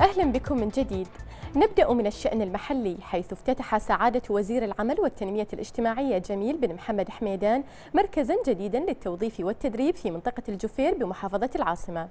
أهلا بكم من جديد نبدأ من الشأن المحلي حيث افتتح سعادة وزير العمل والتنمية الاجتماعية جميل بن محمد حميدان مركزا جديدا للتوظيف والتدريب في منطقة الجفير بمحافظة العاصمة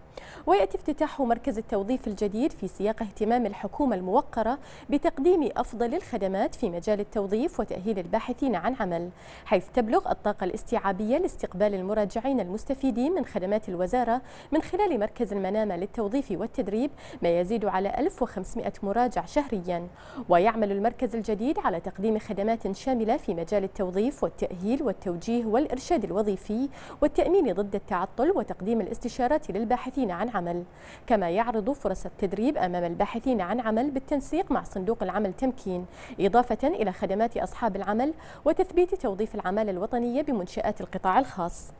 ويأتي افتتاح مركز التوظيف الجديد في سياق اهتمام الحكومة الموقرة بتقديم أفضل الخدمات في مجال التوظيف وتأهيل الباحثين عن عمل حيث تبلغ الطاقة الاستيعابية لاستقبال المراجعين المستفيدين من خدمات الوزارة من خلال مركز المنامة للتوظيف والتدريب ما يزيد على 1500 مراجع شهريا ويعمل المركز الجديد على تقديم خدمات شاملة في مجال التوظيف والتأهيل والتوجيه والإرشاد الوظيفي والتأمين ضد التعطل وتقديم الاستشارات للباحثين عن عمل كما يعرض فرص التدريب أمام الباحثين عن عمل بالتنسيق مع صندوق العمل تمكين إضافة إلى خدمات أصحاب العمل وتثبيت توظيف العمالة الوطنية بمنشآت القطاع الخاص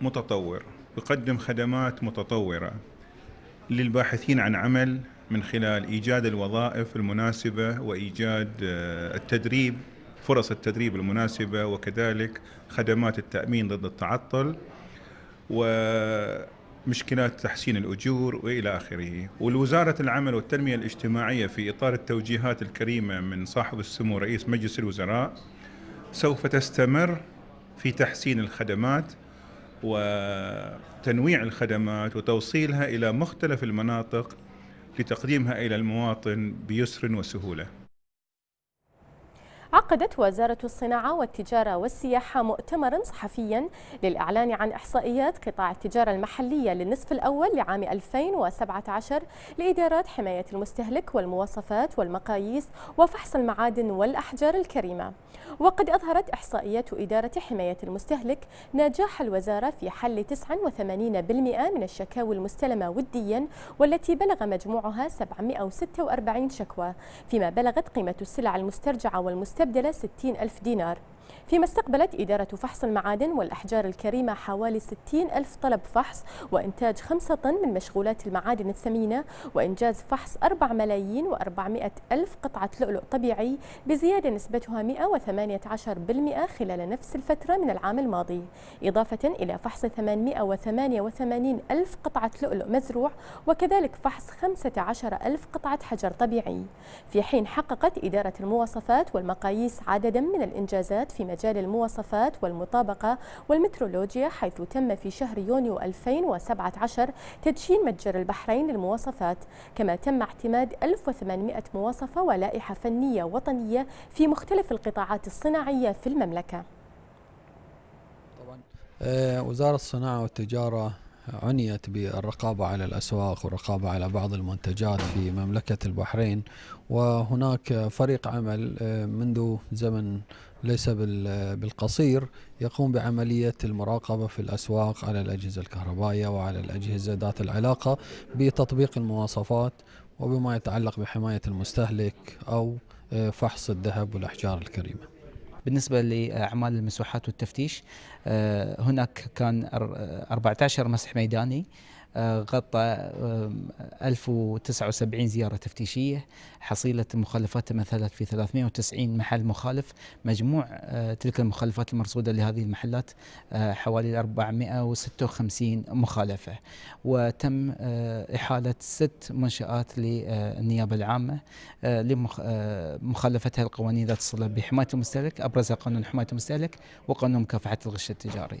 متطور يقدم خدمات متطورة للباحثين عن عمل من خلال ايجاد الوظائف المناسبه وايجاد آه، التدريب فرص التدريب المناسبه وكذلك خدمات التامين ضد التعطل ومشكلات تحسين الاجور والى اخره، والوزاره العمل والتنميه الاجتماعيه في اطار التوجيهات الكريمه من صاحب السمو رئيس مجلس الوزراء سوف تستمر في تحسين الخدمات وتنويع الخدمات وتوصيلها الى مختلف المناطق لتقديمها الى المواطن بيسر وسهوله عقدت وزارة الصناعة والتجارة والسياحة مؤتمرا صحفيا للإعلان عن إحصائيات قطاع التجارة المحلية للنصف الأول لعام 2017 لإدارات حماية المستهلك والمواصفات والمقاييس وفحص المعادن والأحجار الكريمة وقد أظهرت إحصائيات إدارة حماية المستهلك نجاح الوزارة في حل 89% من الشكاوي المستلمة وديا والتي بلغ مجموعها 746 شكوى فيما بلغت قيمة السلع المسترجعة والمستبدلة 60 الف دينار فيما استقبلت إدارة فحص المعادن والأحجار الكريمة حوالي 60 ألف طلب فحص وإنتاج 5 طن من مشغولات المعادن الثمينة وإنجاز فحص 4 ملايين و400 ألف قطعة لؤلؤ طبيعي بزيادة نسبتها 118% خلال نفس الفترة من العام الماضي إضافة إلى فحص 888 ألف قطعة لؤلؤ مزروع وكذلك فحص 15 ألف قطعة حجر طبيعي في حين حققت إدارة المواصفات والمقاييس عددا من الإنجازات في مجال المواصفات والمطابقة والمترولوجيا حيث تم في شهر يونيو 2017 تدشين متجر البحرين للمواصفات كما تم اعتماد 1800 مواصفة ولائحة فنية وطنية في مختلف القطاعات الصناعية في المملكة آه، وزارة الصناعة والتجارة عنيت بالرقابة على الأسواق والرقابة على بعض المنتجات في مملكة البحرين وهناك فريق عمل آه، منذ زمن ليس بالقصير يقوم بعملية المراقبة في الأسواق على الأجهزة الكهربائية وعلى الأجهزة ذات العلاقة بتطبيق المواصفات وبما يتعلق بحماية المستهلك أو آه، فحص الذهب والأحجار الكريمة بالنسبة لأعمال المسوحات والتفتيش آه، هناك كان 14 مسح ميداني غطى 1079 زيارة تفتيشية حصيلة مخالفات تمثلت في 390 محل مخالف مجموع آه، تلك المخالفات المرصودة لهذه المحلات آه، حوالي 456 مخالفة وتم آه، إحالة ست منشآت للنيابة العامة لمخالفتها القوانين ذات الصلة بحماية المستهلك أبرزها قانون حماية المستهلك وقانون مكافحة الغش التجاري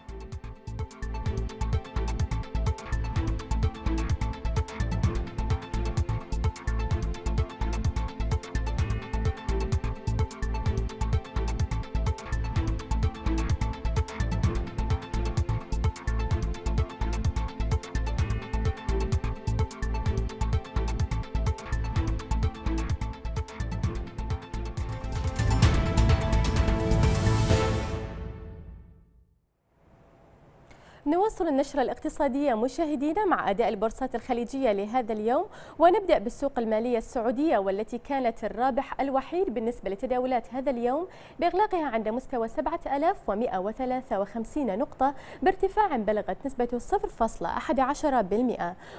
نواصل النشرة الاقتصادية مشاهدينا مع أداء البورصات الخليجية لهذا اليوم ونبدأ بالسوق المالية السعودية والتي كانت الرابح الوحيد بالنسبة لتداولات هذا اليوم بإغلاقها عند مستوى 7153 نقطة بارتفاع بلغت نسبته 0.11%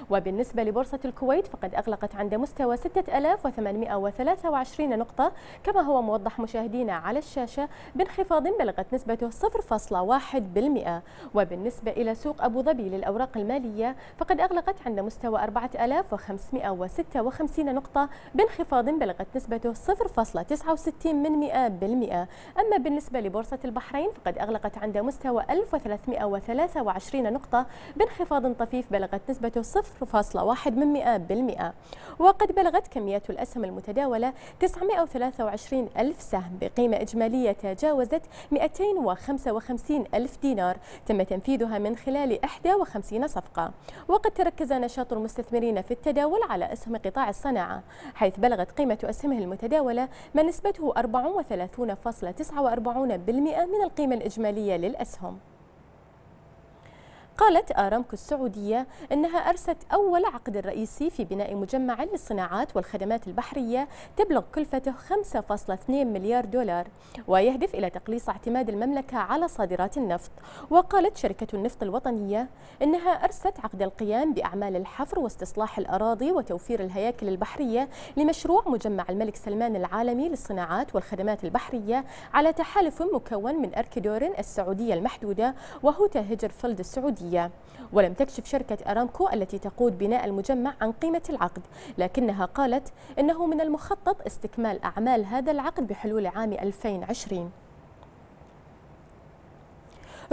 وبالنسبة لبورصة الكويت فقد أغلقت عند مستوى 6823 نقطة كما هو موضح مشاهدينا على الشاشة بانخفاض بلغت نسبته 0.1% وبالنسبة إلى سوق أبو ظبي للأوراق المالية فقد أغلقت عند مستوى 4556 نقطة بانخفاض بلغت نسبته 0.69% أما بالنسبة لبورصة البحرين فقد أغلقت عند مستوى 1323 نقطة بانخفاض طفيف بلغت نسبته 0.1% وقد بلغت كميات الأسهم المتداولة 923 ألف سهم بقيمة إجمالية تجاوزت 255 ألف دينار تم تنفيذها من خلال 51 صفقة وقد تركز نشاط المستثمرين في التداول على أسهم قطاع الصناعة حيث بلغت قيمة أسهمه المتداولة ما نسبته 34.49% من القيمة الإجمالية للأسهم قالت آرامكو السعودية أنها أرست أول عقد رئيسي في بناء مجمع للصناعات والخدمات البحرية تبلغ كلفته 5.2 مليار دولار ويهدف إلى تقليص اعتماد المملكة على صادرات النفط وقالت شركة النفط الوطنية أنها أرست عقد القيام بأعمال الحفر واستصلاح الأراضي وتوفير الهياكل البحرية لمشروع مجمع الملك سلمان العالمي للصناعات والخدمات البحرية على تحالف مكون من اركيدورن السعودية المحدودة وهوتا هجر فلد السعودية الأمريكية ولم تكشف شركة أرامكو التي تقود بناء المجمع عن قيمة العقد لكنها قالت أنه من المخطط استكمال أعمال هذا العقد بحلول عام 2020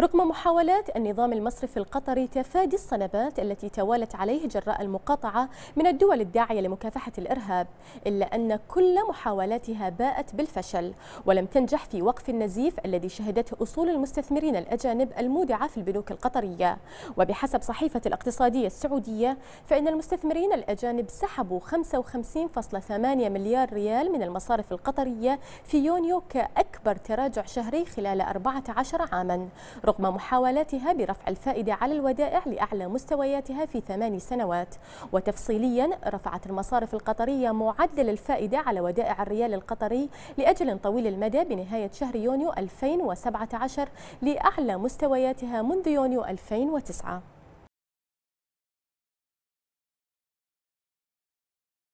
رغم محاولات النظام المصرفي القطري تفادي الصلبات التي توالت عليه جراء المقاطعة من الدول الداعية لمكافحة الإرهاب إلا أن كل محاولاتها باءت بالفشل ولم تنجح في وقف النزيف الذي شهدته أصول المستثمرين الأجانب المودعة في البنوك القطرية وبحسب صحيفة الاقتصادية السعودية فإن المستثمرين الأجانب سحبوا 55.8 مليار ريال من المصارف القطرية في يونيو كأكبر تراجع شهري خلال 14 عاما رغم محاولاتها برفع الفائدة على الودائع لأعلى مستوياتها في ثماني سنوات وتفصيليا رفعت المصارف القطرية معدل الفائدة على ودائع الريال القطري لأجل طويل المدى بنهاية شهر يونيو 2017 لأعلى مستوياتها منذ يونيو 2009